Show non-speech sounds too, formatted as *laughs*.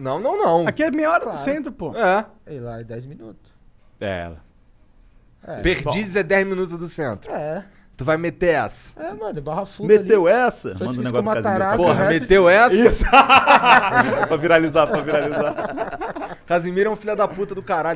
Não, não, não. Aqui é meia hora claro. do centro, pô. É. E lá é 10 minutos. É. é. Perdizes é 10 minutos do centro. É. Tu vai meter essa. É, mano, barra funda Meteu ali. essa? Manda um negócio pro Casimiro. Porra, meteu de... essa? Isso. *laughs* pra viralizar, pra viralizar. Casimiro é um filho da puta do caralho.